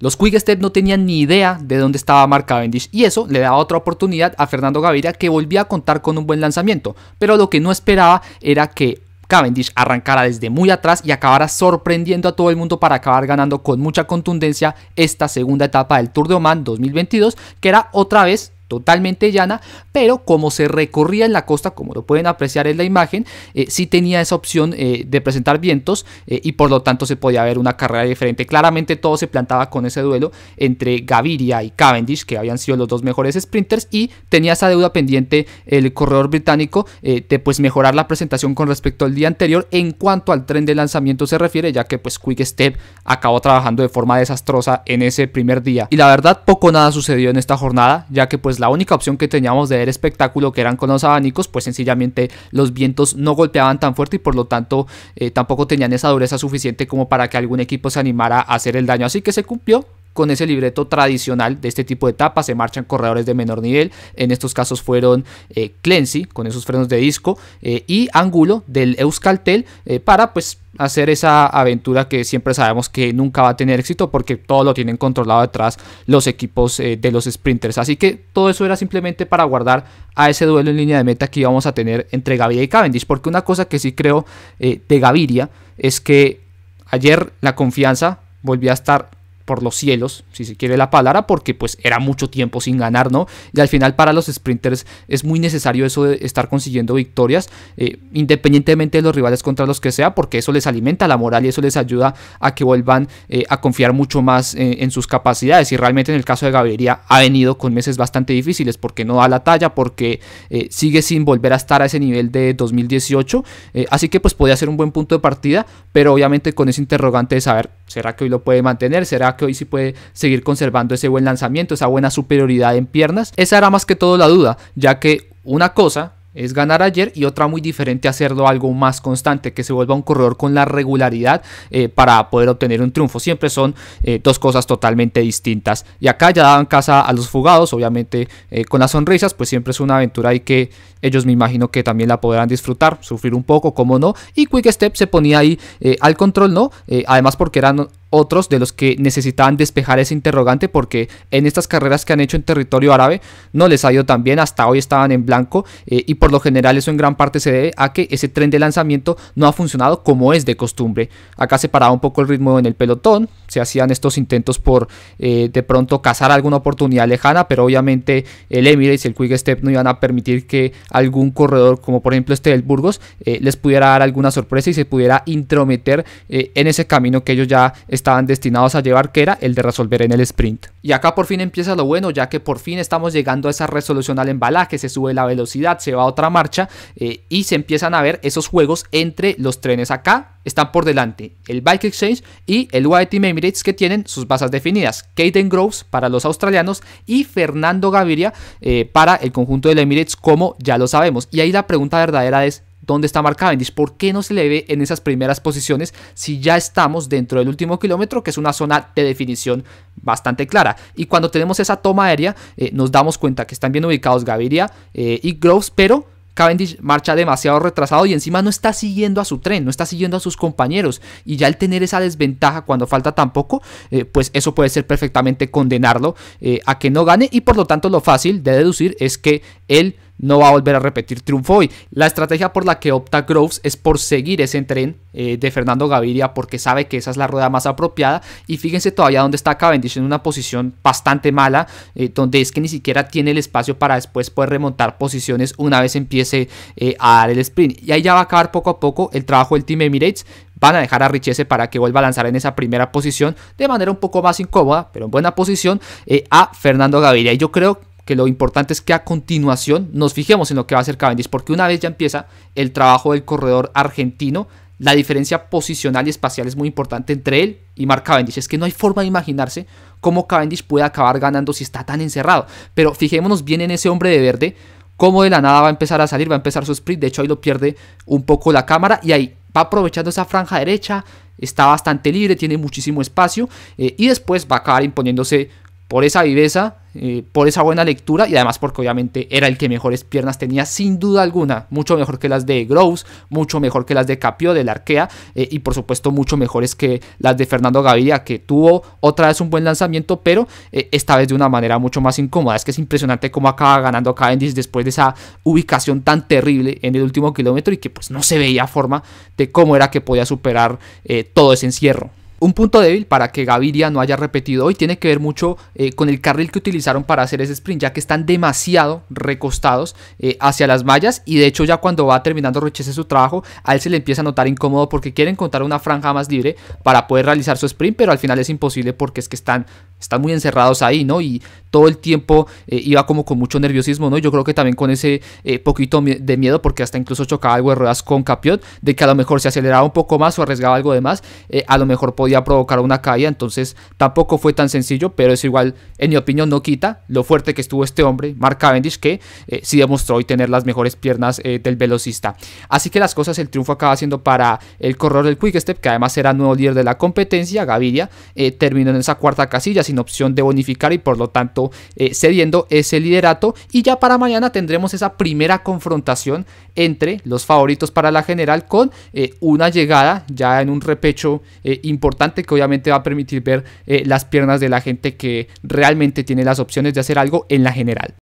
Los Quick no tenían ni idea de dónde estaba Mark Cavendish y eso le daba otra oportunidad a Fernando Gaviria que volvía a contar con un buen lanzamiento, pero lo que no esperaba era que Cavendish arrancara desde muy atrás y acabara sorprendiendo a todo el mundo para acabar ganando con mucha contundencia esta segunda etapa del Tour de Oman 2022, que era otra vez totalmente llana, pero como se recorría en la costa, como lo pueden apreciar en la imagen, si eh, sí tenía esa opción eh, de presentar vientos eh, y por lo tanto se podía ver una carrera diferente. Claramente todo se plantaba con ese duelo entre Gaviria y Cavendish, que habían sido los dos mejores sprinters, y tenía esa deuda pendiente el corredor británico de pues mejorar la presentación con respecto al día anterior en cuanto al tren de lanzamiento se refiere, ya que pues Quick Step acabó trabajando de forma desastrosa en ese primer día. Y la verdad poco nada sucedió en esta jornada, ya que pues la única opción que teníamos de ver espectáculo que eran con los abanicos, pues sencillamente los vientos no golpeaban tan fuerte y por lo tanto eh, tampoco tenían esa dureza suficiente como para que algún equipo se animara a hacer el daño. Así que se cumplió con ese libreto tradicional de este tipo de etapas. Se marchan corredores de menor nivel. En estos casos fueron eh, Clancy con esos frenos de disco eh, y Angulo del Euskaltel eh, para pues hacer esa aventura que siempre sabemos que nunca va a tener éxito porque todo lo tienen controlado detrás los equipos de los sprinters. Así que todo eso era simplemente para guardar a ese duelo en línea de meta que íbamos a tener entre Gaviria y Cavendish. Porque una cosa que sí creo de Gaviria es que ayer la confianza volvió a estar por los cielos, si se quiere la palabra, porque pues era mucho tiempo sin ganar, ¿no? Y al final para los sprinters es muy necesario eso de estar consiguiendo victorias, eh, independientemente de los rivales contra los que sea, porque eso les alimenta la moral y eso les ayuda a que vuelvan eh, a confiar mucho más eh, en sus capacidades. Y realmente en el caso de Gaviria ha venido con meses bastante difíciles porque no da la talla, porque sigue sin volver a estar a ese nivel de 2018. así que pues podía ser un buen punto de partida, pero obviamente con ese interrogante de saber, ¿será que hoy lo puede mantener? ¿Será que hoy sí puede seguir? ir conservando ese buen lanzamiento, esa buena superioridad en piernas. Esa era más que todo la duda, ya que una cosa es ganar ayer y otra muy diferente hacerlo algo más constante, que se vuelva un corredor con la regularidad eh, para poder obtener un triunfo. Siempre son eh, dos cosas totalmente distintas. Y acá ya daban casa a los fugados, obviamente eh, con las sonrisas, pues siempre es una aventura y que ellos me imagino que también la podrán disfrutar, sufrir un poco, como no. Y Quick Step se ponía ahí al control, ¿no? además porque eran otros de los que necesitaban despejar ese interrogante porque en estas carreras que han hecho en territorio árabe no les ha ido tan bien, hasta hoy estaban en blanco eh, y por lo general eso en gran parte se debe a que ese tren de lanzamiento no ha funcionado como es de costumbre. Acá se paraba un poco el ritmo en el pelotón, se hacían estos intentos por eh, de pronto cazar alguna oportunidad lejana, pero obviamente el Emirates y el Quick Step no iban a permitir que algún corredor como por ejemplo este del Burgos eh, les pudiera dar alguna sorpresa y se pudiera intrometer en ese camino que ellos ya estaban destinados a llevar, que era el de resolver en el sprint. Y acá por fin empieza lo bueno, ya que por fin estamos llegando a esa resolución al embalaje, se sube la velocidad, se va a otra marcha eh, y se empiezan a ver esos juegos entre los trenes acá. Están por delante el Bike Exchange y el UAE Team Emirates que tienen sus bases definidas. Caden Groves para los australianos y Fernando Gaviria eh, para el conjunto del Emirates, como ya lo sabemos. Y ahí la pregunta verdadera es, dónde está Mark Cavendish, por qué no se le ve en esas primeras posiciones si ya estamos dentro del último kilómetro, que es una zona de definición bastante clara. Y cuando tenemos esa toma aérea, eh, nos damos cuenta que están bien ubicados Gaviria eh, y Groves, pero Cavendish marcha demasiado retrasado y encima no está siguiendo a su tren, no está siguiendo a sus compañeros. Y ya el tener esa desventaja cuando falta tan poco, eh, pues eso puede ser perfectamente condenarlo a que no gane. Y por lo tanto, lo fácil de deducir es que él no va a volver a repetir triunfo hoy. La estrategia por la que opta Groves es por seguir ese tren eh, de Fernando Gaviria porque sabe que esa es la rueda más apropiada. Y fíjense todavía dónde está Cavendish en una posición bastante mala, eh, donde es que ni siquiera tiene el espacio para después poder remontar posiciones una vez empiece eh, a dar el sprint. Y ahí ya va a acabar poco a poco el trabajo del Team Emirates van a dejar a Richese para que vuelva a lanzar en esa primera posición de manera un poco más incómoda, pero en buena posición a Fernando Gaviria. Y yo creo que lo importante es que a continuación nos fijemos en lo que va a hacer Cavendish, porque una vez ya empieza el trabajo del corredor argentino, la diferencia posicional y espacial es muy importante entre él y Mark Cavendish. Es que no hay forma de imaginarse cómo Cavendish puede acabar ganando si está tan encerrado. Pero fijémonos bien en ese hombre de verde, cómo de la nada va a empezar a salir, va a empezar su sprint. De hecho, ahí lo pierde un poco la cámara y ahí va aprovechando esa franja derecha, está bastante libre, tiene muchísimo espacio eh, y después va a acabar imponiéndose por esa viveza eh, por esa buena lectura y además porque obviamente era el que mejores piernas tenía sin duda alguna, mucho mejor que las de Groves, mucho mejor que las de Capio del Arkea eh, y por supuesto mucho mejores que las de Fernando Gaviria que tuvo otra vez un buen lanzamiento pero eh, esta vez de una manera mucho más incómoda, es que es impresionante cómo acaba ganando Cavendish después de esa ubicación tan terrible en el último kilómetro y que pues no se veía forma de cómo era que podía superar todo ese encierro. Un punto débil para que Gaviria no haya repetido hoy tiene que ver mucho eh, con el carril que utilizaron para hacer ese sprint, ya que están demasiado recostados eh, hacia las mallas y de hecho ya cuando va terminando Rochese su trabajo, a él se le empieza a notar incómodo porque quiere encontrar una franja más libre para poder realizar su sprint, pero al final es imposible porque es que están, están muy encerrados ahí, ¿no? Y todo el tiempo eh, iba como con mucho nerviosismo, ¿no? Yo creo que también con ese eh, poquito de miedo, porque hasta incluso chocaba algo de ruedas con Capiot, de que a lo mejor se aceleraba un poco más o arriesgaba algo de más, eh, a lo mejor podía provocar una caída, entonces tampoco fue tan sencillo, pero es igual, en mi opinión, no quita lo fuerte que estuvo este hombre, Mark Cavendish, que sí demostró hoy tener las mejores piernas del velocista. Así que las cosas, el triunfo acaba siendo para el corredor del Quick Step, que además era nuevo líder de la competencia, Gaviria, terminó en esa cuarta casilla sin opción de bonificar y por lo tanto eh, cediendo ese liderato y ya para mañana tendremos esa primera confrontación entre los favoritos para la general con eh, una llegada ya en un repecho eh, importante que obviamente va a permitir ver las piernas de la gente que realmente tiene las opciones de hacer algo en la general.